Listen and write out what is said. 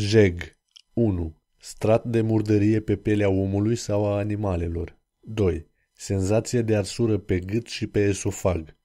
Jeg 1. Strat de murdărie pe pelea omului sau a animalelor. 2. Senzație de arsură pe gât și pe esofag.